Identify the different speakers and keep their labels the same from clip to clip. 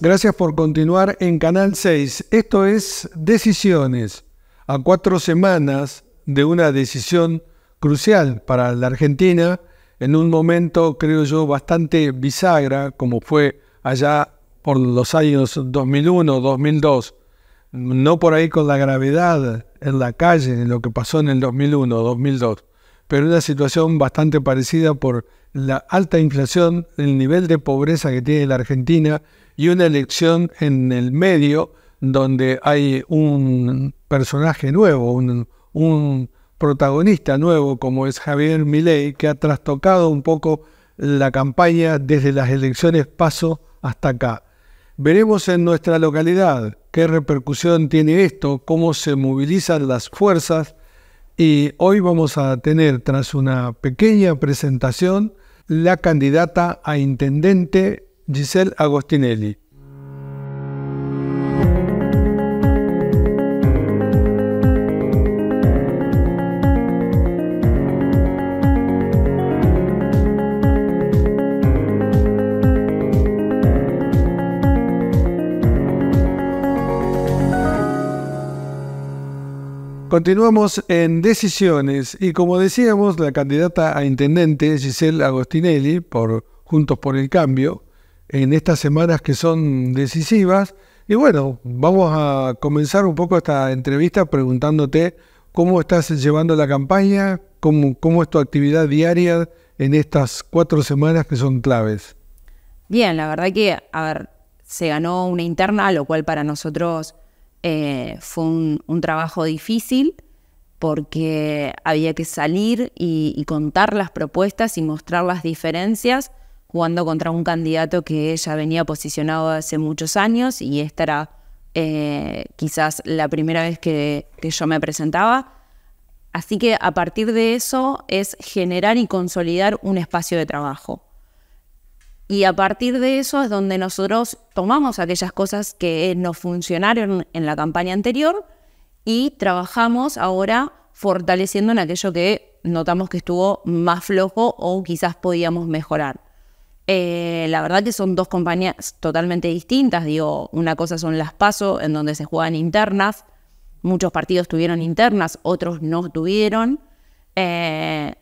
Speaker 1: Gracias por continuar en Canal 6. Esto es Decisiones, a cuatro semanas de una decisión crucial para la Argentina, en un momento, creo yo, bastante bisagra, como fue allá por los años 2001-2002. No por ahí con la gravedad en la calle, en lo que pasó en el 2001-2002, pero una situación bastante parecida por la alta inflación, el nivel de pobreza que tiene la Argentina y una elección en el medio donde hay un personaje nuevo, un, protagonista nuevo como es Javier Milei, que ha trastocado un poco la campaña desde las elecciones paso hasta acá. Veremos en nuestra localidad qué repercusión tiene esto, cómo se movilizan las fuerzas y hoy vamos a tener, tras una pequeña presentación, la candidata a intendente Giselle Agostinelli. Continuamos en decisiones y como decíamos, la candidata a intendente Giselle Agostinelli por Juntos por el Cambio en estas semanas que son decisivas. Y bueno, vamos a comenzar un poco esta entrevista preguntándote cómo estás llevando la campaña, cómo, cómo es tu actividad diaria en estas cuatro semanas que son claves.
Speaker 2: Bien, la verdad que, a ver, se ganó una interna, lo cual para nosotros eh, fue un, trabajo difícil porque había que salir y, contar las propuestas y mostrar las diferencias jugando contra un candidato que ya venía posicionado hace muchos años y esta era eh, quizás la primera vez que, que yo me presentaba. Así que a partir de eso es generar y consolidar un espacio de trabajo. Y a partir de eso es donde nosotros tomamos aquellas cosas que no funcionaron en la campaña anterior y trabajamos ahora fortaleciendo en aquello que notamos que estuvo más flojo o quizás podíamos mejorar. Eh, la verdad que son dos compañías totalmente distintas. Digo, una cosa son las PASO, en donde se juegan internas. Muchos partidos tuvieron internas, otros no tuvieron. Eh,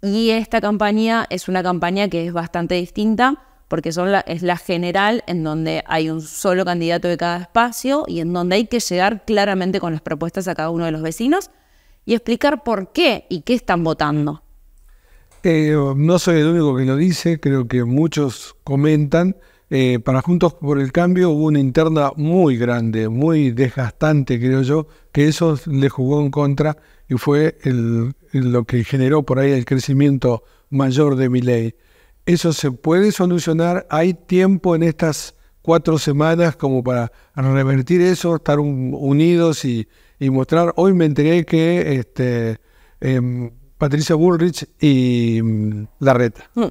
Speaker 2: y esta campaña es una campaña que es bastante distinta porque son es la general en donde hay un solo candidato de cada espacio y en donde hay que llegar claramente con las propuestas a cada uno de los vecinos y explicar por qué y qué están votando.
Speaker 1: Eh, no soy el único que lo dice, creo que muchos comentan. Eh, para Juntos por el Cambio hubo una interna muy grande, muy desgastante, creo yo, que eso le jugó en contra y fue lo que generó por ahí el crecimiento mayor de mi ley. Eso se puede solucionar, hay tiempo en estas cuatro semanas como para revertir eso, estar unidos y, mostrar. Hoy me enteré que este, em, Patricia Bullrich y mm, Larreta. Mm.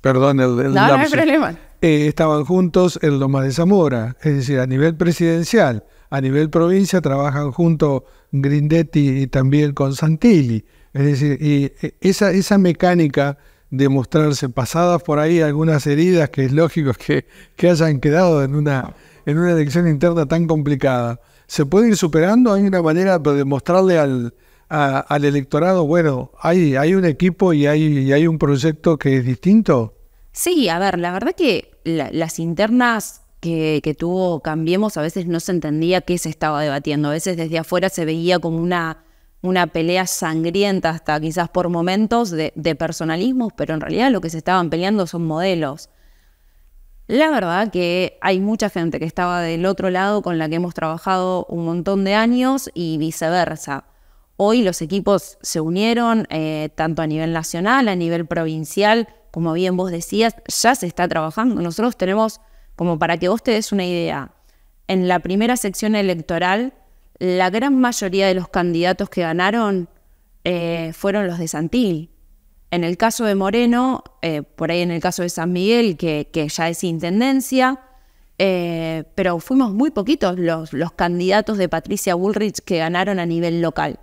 Speaker 1: Perdón, el, no, no hay problema. Eh, estaban juntos el Lomas de Zamora, es decir, a nivel presidencial, a nivel provincia trabajan junto Grindetti y también con Santilli. Es decir, y e, esa, esa mecánica de mostrarse pasadas por ahí algunas heridas que es lógico que, que hayan quedado en una, en una elección interna tan complicada, ¿se puede ir superando? ¿Hay una manera de mostrarle al, al electorado, bueno, hay, un equipo y hay, un proyecto que es distinto?
Speaker 2: Sí, a ver, la verdad que las internas que, tuvo Cambiemos a veces no se entendía qué se estaba debatiendo, a veces desde afuera se veía como una, pelea sangrienta hasta quizás por momentos de, de personalismos, pero en realidad lo que se estaban peleando son modelos. La verdad que hay mucha gente que estaba del otro lado con la que hemos trabajado un montón de años y viceversa. Hoy los equipos se unieron eh, tanto a nivel nacional, a nivel provincial, como bien vos decías, ya se está trabajando. Nosotros tenemos, como para que vos te des una idea, en la primera sección electoral, la gran mayoría de los candidatos que ganaron eh, fueron los de Santil. En el caso de Moreno, eh, por ahí en el caso de San Miguel, que, ya es intendencia, pero fuimos muy poquitos los, los candidatos de Patricia Bullrich que ganaron a nivel local.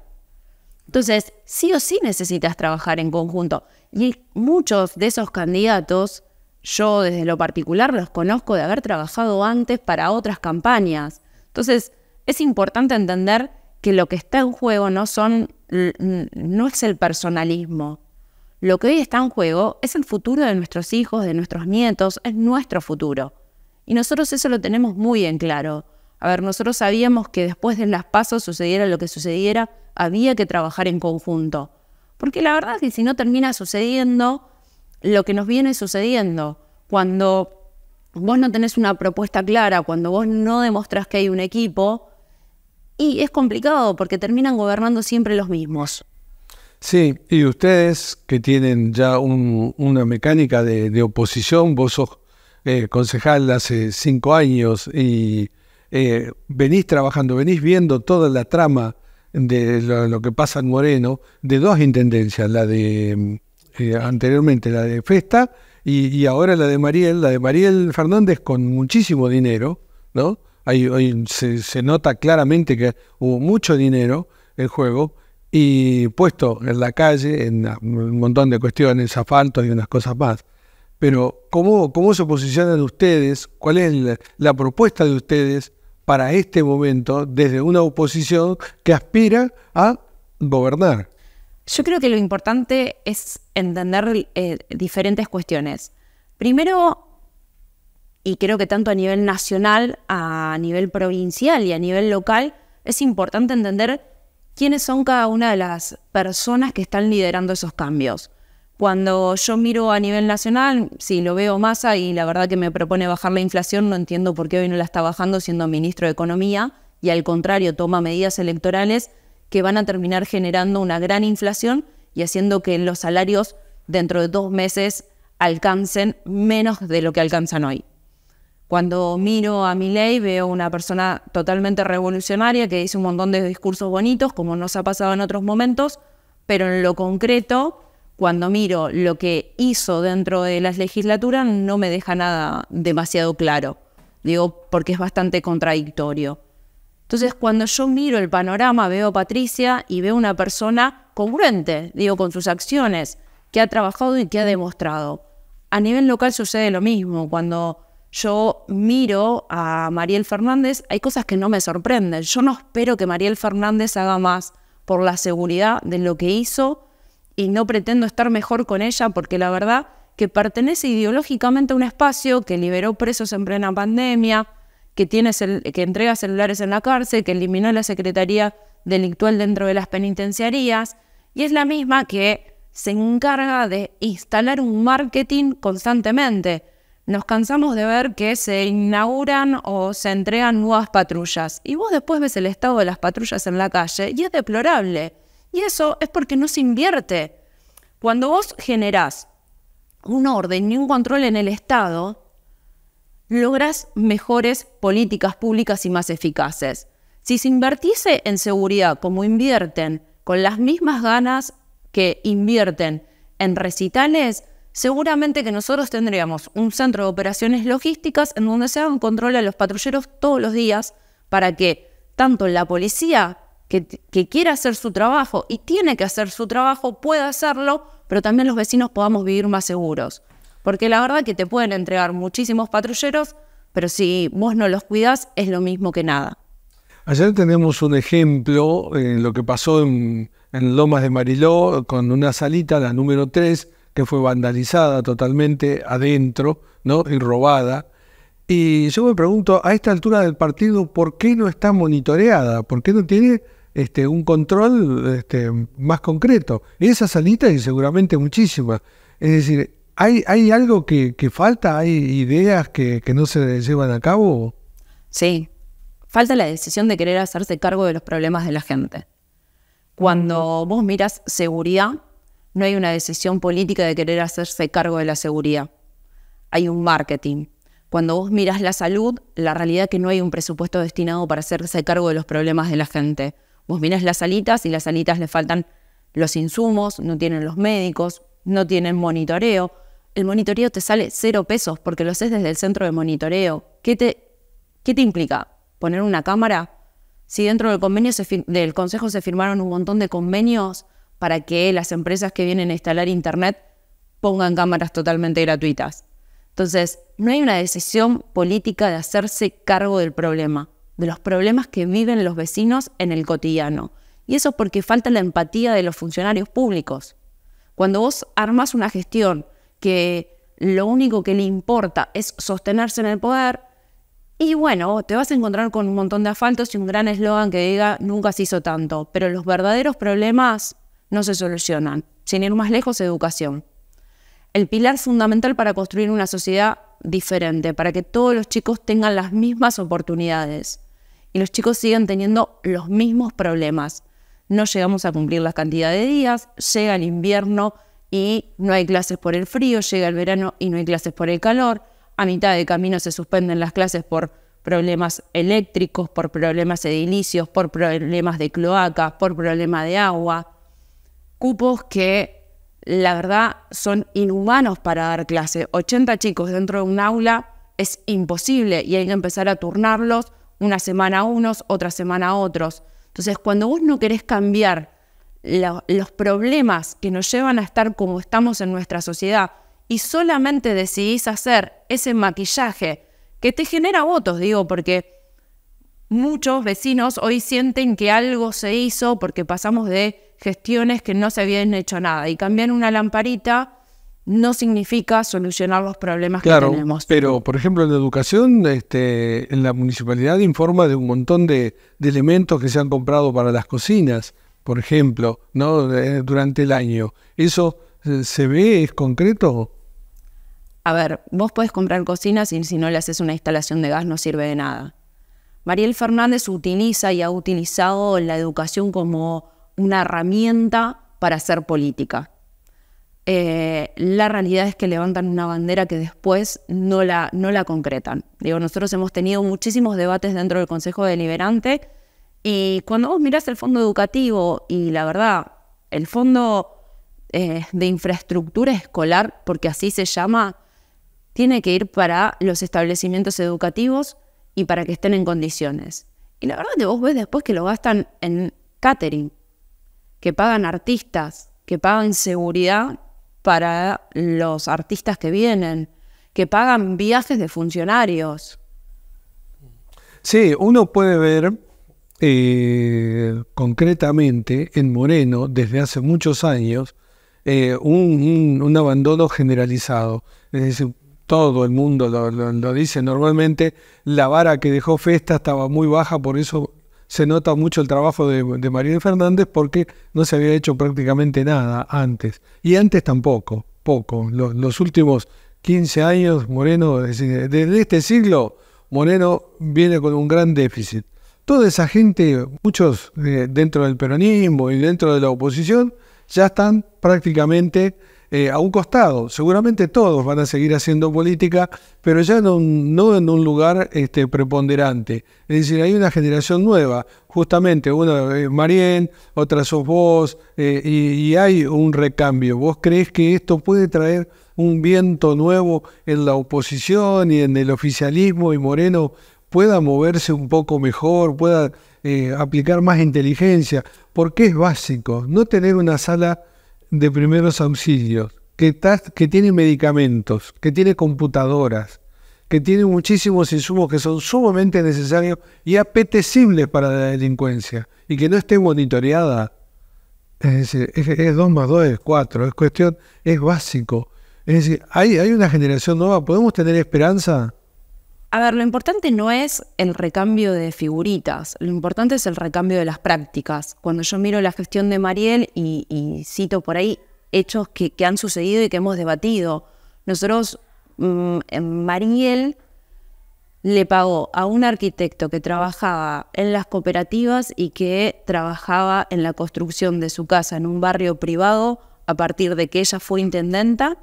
Speaker 2: Entonces, sí o sí necesitas trabajar en conjunto. Y muchos de esos candidatos, yo desde lo particular los conozco de haber trabajado antes para otras campañas. Entonces, es importante entender que lo que está en juego no son no es el personalismo. Lo que hoy está en juego es el futuro de nuestros hijos, de nuestros nietos, es nuestro futuro. Y nosotros eso lo tenemos muy en claro. A ver, nosotros sabíamos que después de las pasos sucediera lo que sucediera, había que trabajar en conjunto. Porque la verdad es que si no termina sucediendo lo que nos viene sucediendo, cuando vos no tenés una propuesta clara, cuando vos no demostrás que hay un equipo, y es complicado porque terminan gobernando siempre los mismos.
Speaker 1: Sí, y ustedes que tienen ya una mecánica de, oposición, vos sos eh, concejal hace cinco años y eh, venís trabajando, venís viendo toda la trama de lo, que pasa en Moreno, de dos intendencias, la de mm, eh, anteriormente, la de Festa, y, ahora la de Mariel, la de Mariel Fernández con muchísimo dinero, ¿no? se, nota claramente que hubo mucho dinero en juego y puesto en la calle, en ah, un montón de cuestiones, asfalto y unas cosas más. Pero ¿cómo, se posicionan ustedes? ¿Cuál es la, propuesta de ustedes para este momento desde una oposición que aspira a gobernar?
Speaker 2: Yo creo que lo importante es entender eh, diferentes cuestiones. Primero, y creo que tanto a nivel nacional, a nivel provincial y a nivel local, es importante entender quiénes son cada una de las personas que están liderando esos cambios. Cuando yo miro a nivel nacional, si lo veo masa y la verdad que me propone bajar la inflación, no entiendo por qué hoy no la está bajando siendo ministro de Economía y al contrario toma medidas electorales que van a terminar generando una gran inflación y haciendo que los salarios dentro de dos meses alcancen menos de lo que alcanzan hoy. Cuando miro a mi ley veo una persona totalmente revolucionaria que dice un montón de discursos bonitos, como nos ha pasado en otros momentos, pero en lo concreto cuando miro lo que hizo dentro de las legislaturas no me deja nada demasiado claro, digo, porque es bastante contradictorio. Entonces, cuando yo miro el panorama, veo a Patricia y veo una persona congruente, digo, con sus acciones, que ha trabajado y que ha demostrado. A nivel local sucede lo mismo. Cuando yo miro a Mariel Fernández, hay cosas que no me sorprenden. Yo no espero que Mariel Fernández haga más por la seguridad de lo que hizo y no pretendo estar mejor con ella porque la verdad que pertenece ideológicamente a un espacio que liberó presos en plena pandemia, que, tiene que entrega celulares en la cárcel, que eliminó la Secretaría Delictual dentro de las penitenciarías, y es la misma que se encarga de instalar un marketing constantemente. Nos cansamos de ver que se inauguran o se entregan nuevas patrullas, y vos después ves el estado de las patrullas en la calle, y es deplorable. Y eso es porque no se invierte. Cuando vos generás un orden y un control en el Estado, logras mejores políticas públicas y más eficaces. Si se invertiese en seguridad como invierten, con las mismas ganas que invierten en recitales, seguramente que nosotros tendríamos un centro de operaciones logísticas en donde se haga un control a los patrulleros todos los días para que tanto la policía que, quiera hacer su trabajo y tiene que hacer su trabajo, pueda hacerlo, pero también los vecinos podamos vivir más seguros. Porque la verdad que te pueden entregar muchísimos patrulleros, pero si vos no los cuidas es lo mismo que nada.
Speaker 1: Ayer tenemos un ejemplo en eh, lo que pasó en, en, Lomas de Mariló con una salita, la número 3, que fue vandalizada totalmente adentro ¿no? y robada. Y yo me pregunto, a esta altura del partido, ¿por qué no está monitoreada? ¿Por qué no tiene este, un control este, más concreto. Esa salitas y seguramente muchísimas. Es decir, ¿hay, algo que, falta? ¿Hay ideas que, que no se llevan a cabo?
Speaker 2: Sí, falta la decisión de querer hacerse cargo de los problemas de la gente. Cuando vos miras seguridad, no hay una decisión política de querer hacerse cargo de la seguridad. Hay un marketing. Cuando vos miras la salud, la realidad es que no hay un presupuesto destinado para hacerse cargo de los problemas de la gente. Vos mirás las salitas y las salitas le faltan los insumos, no tienen los médicos, no tienen monitoreo. El monitoreo te sale cero pesos porque lo haces desde el centro de monitoreo. ¿Qué te, qué te implica? ¿Poner una cámara? Si dentro del convenio del Consejo se firmaron un montón de convenios para que las empresas que vienen a instalar Internet pongan cámaras totalmente gratuitas. Entonces, no hay una decisión política de hacerse cargo del problema de los problemas que viven los vecinos en el cotidiano. Y eso es porque falta la empatía de los funcionarios públicos. Cuando vos armas una gestión que lo único que le importa es sostenerse en el poder, y bueno, te vas a encontrar con un montón de asfaltos y un gran eslogan que diga nunca se hizo tanto, pero los verdaderos problemas no se solucionan. Sin ir más lejos, educación. El pilar fundamental para construir una sociedad diferente, para que todos los chicos tengan las mismas oportunidades y los chicos siguen teniendo los mismos problemas. No llegamos a cumplir la cantidad de días, llega el invierno y no hay clases por el frío, llega el verano y no hay clases por el calor, a mitad de camino se suspenden las clases por problemas eléctricos, por problemas edilicios, por problemas de cloacas, por problemas de agua, cupos que la verdad son inhumanos para dar clase. 80 chicos dentro de un aula es imposible y hay que empezar a turnarlos una semana a unos, otra semana a otros. Entonces, cuando vos no querés cambiar los problemas que nos llevan a estar como estamos en nuestra sociedad y solamente decidís hacer ese maquillaje que te genera votos, digo, porque muchos vecinos hoy sienten que algo se hizo porque pasamos de gestiones que no se habían hecho nada y cambian una lamparita no significa solucionar los problemas que tenemos.
Speaker 1: Pero, por ejemplo, en la educación, este, en la municipalidad informa de un montón de, elementos que se han comprado para las cocinas, por ejemplo, ¿no? durante el año. ¿Eso eh, se ve? ¿Es concreto?
Speaker 2: A ver, vos podés comprar cocinas y si no le haces una instalación de gas no sirve de nada. Mariel Fernández utiliza y ha utilizado la educación como una herramienta para hacer política eh, la realidad es que levantan una bandera que después no la, no la concretan. Digo, nosotros hemos tenido muchísimos debates dentro del Consejo Deliberante y cuando vos mirás el fondo educativo y la verdad, el fondo eh, de infraestructura escolar, porque así se llama, tiene que ir para los establecimientos educativos y para que estén en condiciones. Y la verdad que vos ves después que lo gastan en catering, que pagan artistas, que pagan seguridad para los artistas que vienen, que pagan viajes de funcionarios.
Speaker 1: Sí, uno puede ver eh, concretamente en Moreno desde hace muchos años eh, un, abandono generalizado. todo el mundo lo, dice. Normalmente la vara que dejó Festa estaba muy baja, por eso se nota mucho el trabajo de, María Fernández porque no se había hecho prácticamente nada antes. Y antes tampoco, poco. Los, últimos 15 años, Moreno, desde, este siglo, Moreno viene con un gran déficit. Toda esa gente, muchos eh, dentro del peronismo y dentro de la oposición, ya están prácticamente eh, a un costado. Seguramente todos van a seguir haciendo política, pero ya no, en un lugar este, preponderante. Es decir, hay una generación nueva, justamente, una es eh, Marién, otra sos vos, eh, y, hay un recambio. ¿Vos crees que esto puede traer un viento nuevo en la oposición y en el oficialismo y Moreno pueda moverse un poco mejor, pueda aplicar más inteligencia? Porque es básico no tener una sala de primeros auxilios, que, tiene medicamentos, que tiene computadoras, que tiene muchísimos insumos que son sumamente necesarios y apetecibles para la delincuencia, y que no esté monitoreada. Es decir, es, 2 más 2 es 4, es cuestión, es básico. Es decir, hay, hay una generación nueva, ¿podemos tener esperanza?
Speaker 2: A ver, lo importante no es el recambio de figuritas, lo importante es el recambio de las prácticas. Cuando yo miro la gestión de Mariel y, cito por ahí hechos que, han sucedido y que hemos debatido, nosotros, mm, Mariel le pagó a un arquitecto que trabajaba en las cooperativas y que trabajaba en la construcción de su casa en un barrio privado a partir de que ella fue intendenta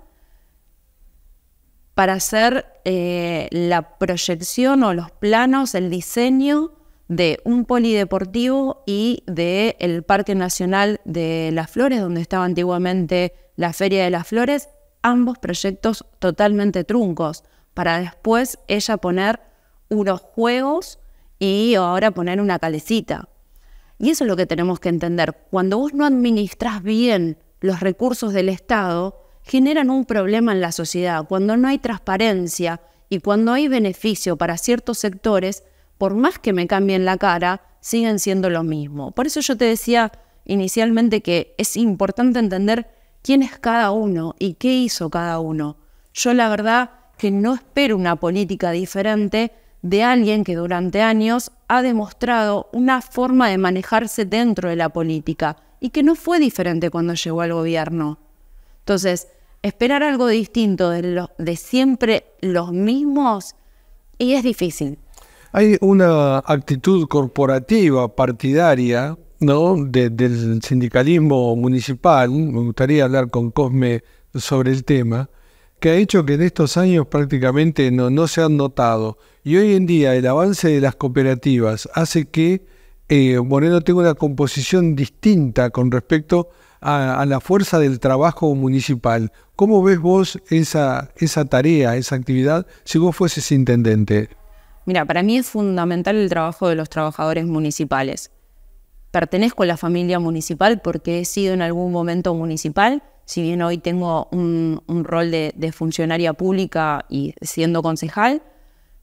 Speaker 2: para hacer eh, la proyección o los planos, el diseño de un polideportivo y del el Parque Nacional de las Flores, donde estaba antiguamente la Feria de las Flores, ambos proyectos totalmente truncos, para después ella poner unos juegos y ahora poner una calecita. Y eso es lo que tenemos que entender. Cuando vos no administras bien los recursos del Estado, generan un problema en la sociedad. Cuando no hay transparencia y cuando hay beneficio para ciertos sectores, por más que me cambien la cara, siguen siendo lo mismo. Por eso yo te decía inicialmente que es importante entender quién es cada uno y qué hizo cada uno. Yo la verdad que no espero una política diferente de alguien que durante años ha demostrado una forma de manejarse dentro de la política y que no fue diferente cuando llegó al gobierno. Entonces, esperar algo distinto de, de siempre los mismos y es difícil.
Speaker 1: Hay una actitud corporativa, partidaria, ¿no? del sindicalismo municipal, me gustaría hablar con Cosme sobre el tema, que ha hecho que en estos años prácticamente no, se han notado. Y hoy en día el avance de las cooperativas hace que eh, Moreno tenga una composición distinta con respecto a, la fuerza del trabajo municipal. ¿Cómo ves vos esa, tarea, esa actividad, si vos fueses intendente?
Speaker 2: Mira, para mí es fundamental el trabajo de los trabajadores municipales. Pertenezco a la familia municipal porque he sido en algún momento municipal, si bien hoy tengo un, rol de funcionaria pública y siendo concejal,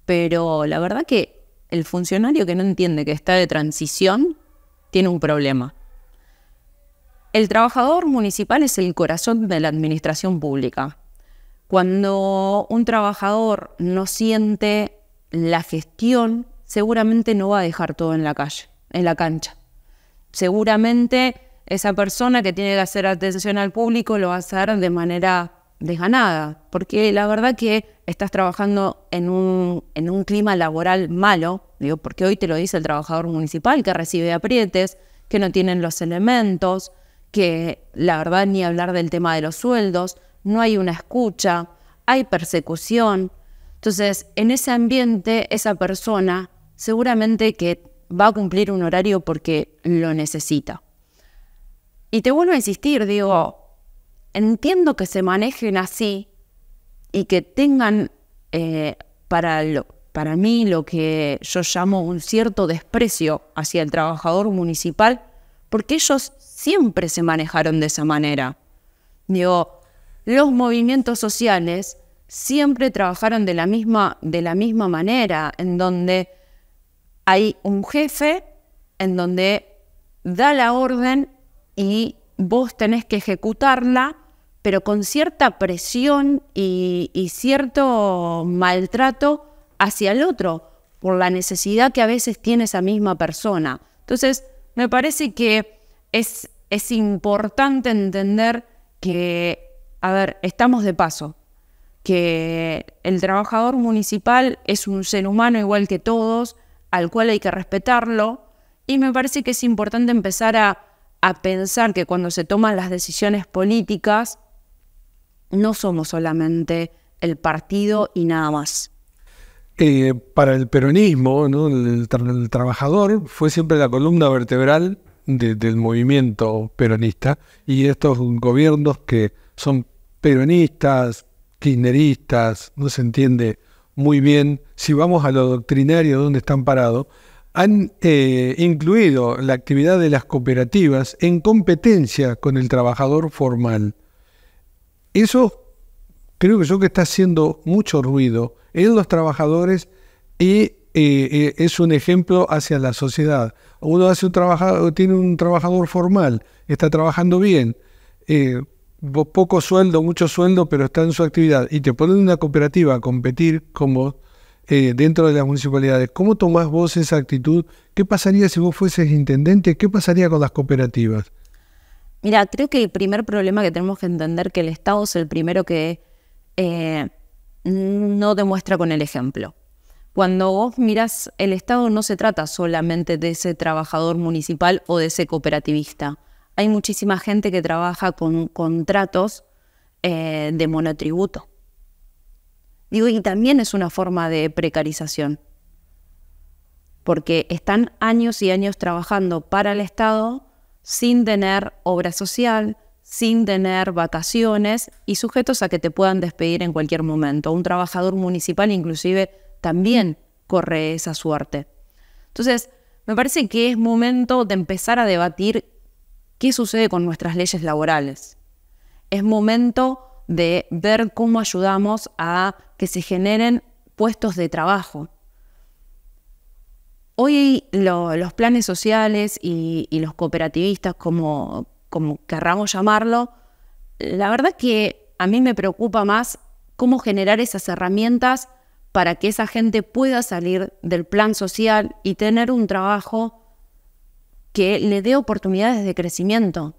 Speaker 2: pero la verdad que el funcionario que no entiende que está de transición tiene un problema. El trabajador municipal es el corazón de la administración pública. Cuando un trabajador no siente la gestión, seguramente no va a dejar todo en la calle, en la cancha. Seguramente esa persona que tiene que hacer atención al público lo va a hacer de manera desganada, porque la verdad que estás trabajando en un, clima laboral malo, digo, porque hoy te lo dice el trabajador municipal que recibe aprietes, que no tienen los elementos, que la verdad ni hablar del tema de los sueldos, no hay una escucha, hay persecución. Entonces, en ese ambiente, esa persona seguramente que va a cumplir un horario porque lo necesita. Y te vuelvo a insistir, digo, entiendo que se manejen así y que tengan eh, para, lo, para mí lo que yo llamo un cierto desprecio hacia el trabajador municipal, porque ellos siempre se manejaron de esa manera. Digo, los movimientos sociales siempre trabajaron de la misma, de la misma manera, en donde hay un jefe, en donde da la orden y vos tenés que ejecutarla, pero con cierta presión y, y cierto maltrato hacia el otro, por la necesidad que a veces tiene esa misma persona. Entonces, me parece que es, importante entender que, a ver, estamos de paso, que el trabajador municipal es un ser humano igual que todos, al cual hay que respetarlo, y me parece que es importante empezar a, pensar que cuando se toman las decisiones políticas, no somos solamente el partido y nada más.
Speaker 1: Eh, para el peronismo, el, trabajador fue siempre la columna vertebral del movimiento peronista y estos gobiernos que son peronistas, kirchneristas, no se entiende muy bien, si vamos a lo doctrinario donde están parados, han eh, incluido la actividad de las cooperativas en competencia con el trabajador formal. Eso creo que yo que está haciendo mucho ruido en los trabajadores y es un ejemplo hacia la sociedad. Uno hace un trabajador, tiene un trabajador formal, está trabajando bien, eh, poco sueldo, mucho sueldo, pero está en su actividad, y te ponen una cooperativa a competir como eh, dentro de las municipalidades. ¿Cómo tomás vos esa actitud? ¿Qué pasaría si vos fueses intendente? ¿Qué pasaría con las cooperativas?
Speaker 2: Mira, creo que el primer problema que tenemos que entender que el Estado es el primero que eh, no demuestra con el ejemplo. Cuando vos miras el Estado no se trata solamente de ese trabajador municipal o de ese cooperativista. Hay muchísima gente que trabaja con contratos eh, de monotributo. Digo, y también es una forma de precarización, porque están años y años trabajando para el Estado sin tener obra social, sin tener vacaciones y sujetos a que te puedan despedir en cualquier momento. Un trabajador municipal inclusive también corre esa suerte. Entonces, me parece que es momento de empezar a debatir qué sucede con nuestras leyes laborales. Es momento de ver cómo ayudamos a que se generen puestos de trabajo. Hoy los planes sociales y, los cooperativistas, como, como querramos llamarlo, la verdad que a mí me preocupa más cómo generar esas herramientas para que esa gente pueda salir del plan social y tener un trabajo que le dé oportunidades de crecimiento,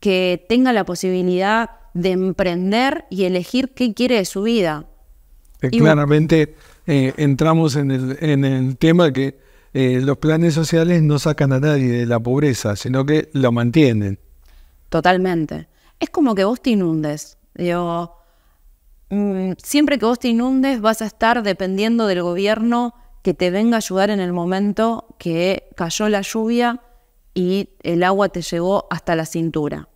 Speaker 2: que tenga la posibilidad de emprender y elegir qué quiere de su vida. Eh,
Speaker 1: claramente eh, entramos en el, en el, tema que eh, los planes sociales no sacan a nadie de la pobreza, sino que lo mantienen.
Speaker 2: Totalmente. Es como que vos te inundes. Digo, Mm, siempre que vos te inundes vas a estar dependiendo del gobierno que te venga a ayudar en el momento que cayó la lluvia y el agua te llegó hasta la cintura.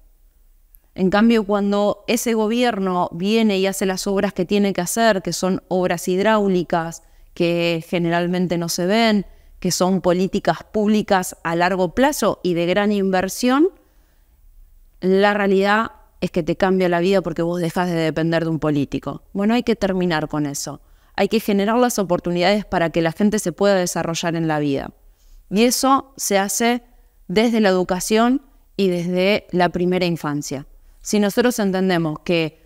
Speaker 2: En cambio, cuando ese gobierno viene y hace las obras que tiene que hacer, que son obras hidráulicas, que generalmente no se ven, que son políticas públicas a largo plazo y de gran inversión, la realidad es que te cambia la vida porque vos dejas de depender de un político. Bueno, hay que terminar con eso. Hay que generar las oportunidades para que la gente se pueda desarrollar en la vida. Y eso se hace desde la educación y desde la primera infancia. Si nosotros entendemos que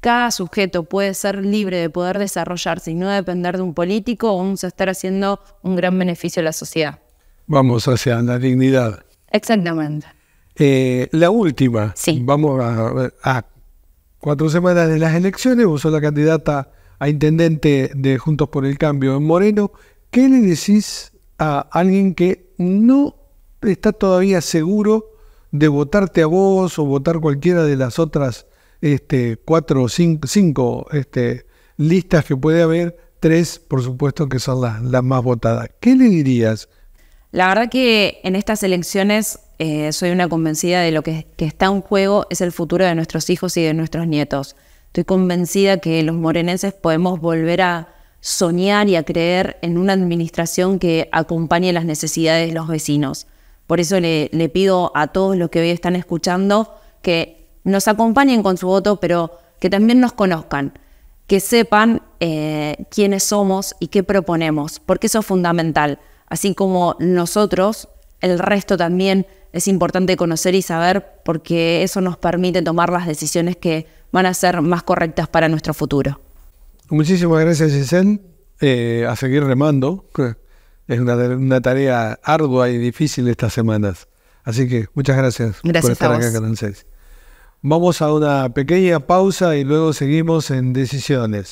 Speaker 2: cada sujeto puede ser libre de poder desarrollarse y no depender de un político, vamos a estar haciendo un gran beneficio a la sociedad.
Speaker 1: Vamos hacia la dignidad.
Speaker 2: Exactamente.
Speaker 1: Eh, la última. Vamos a, a, cuatro semanas de las elecciones. Vos sos la candidata a intendente de Juntos por el Cambio en Moreno. ¿Qué le decís a alguien que no está todavía seguro de votarte a vos o votar cualquiera de las otras este, cuatro o cinco, este, listas que puede haber? Tres, por supuesto, que son las más votadas. ¿Qué le dirías?
Speaker 2: La verdad que en estas elecciones eh, soy una convencida de lo que, está en juego es el futuro de nuestros hijos y de nuestros nietos. Estoy convencida que los morenenses podemos volver a soñar y a creer en una administración que acompañe las necesidades de los vecinos. Por eso le, pido a todos los que hoy están escuchando que nos acompañen con su voto, pero que también nos conozcan, que sepan eh, quiénes somos y qué proponemos, porque eso es fundamental así como nosotros, el resto también es importante conocer y saber porque eso nos permite tomar las decisiones que van a ser más correctas para nuestro futuro.
Speaker 1: Muchísimas gracias, Isen. Eh, a seguir remando. Es una, tarea ardua y difícil estas semanas. Así que muchas gracias, por estar acá con Vamos a una pequeña pausa y luego seguimos en Decisiones.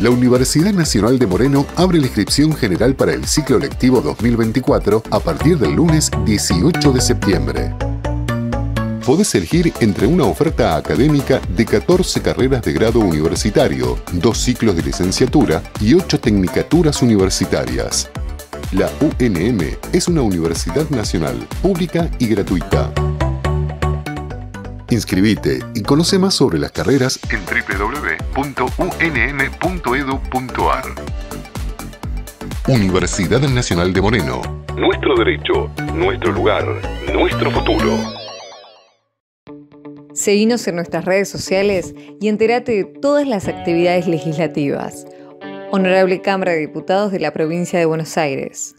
Speaker 2: La Universidad Nacional de Moreno abre la inscripción general para el ciclo lectivo 2024 a partir del lunes 18 de septiembre. Podés elegir entre una oferta académica de 14 carreras de grado universitario, dos ciclos de licenciatura y ocho tecnicaturas universitarias. La UNM es una universidad nacional, pública y gratuita. Inscribite y conoce más sobre las carreras en www.unm.edu.ar Universidad Nacional de Moreno. Nuestro derecho,
Speaker 1: nuestro lugar, nuestro futuro.
Speaker 2: Seguinos en nuestras redes sociales y entérate de todas las actividades legislativas. Honorable Cámara de Diputados de la Provincia de Buenos Aires.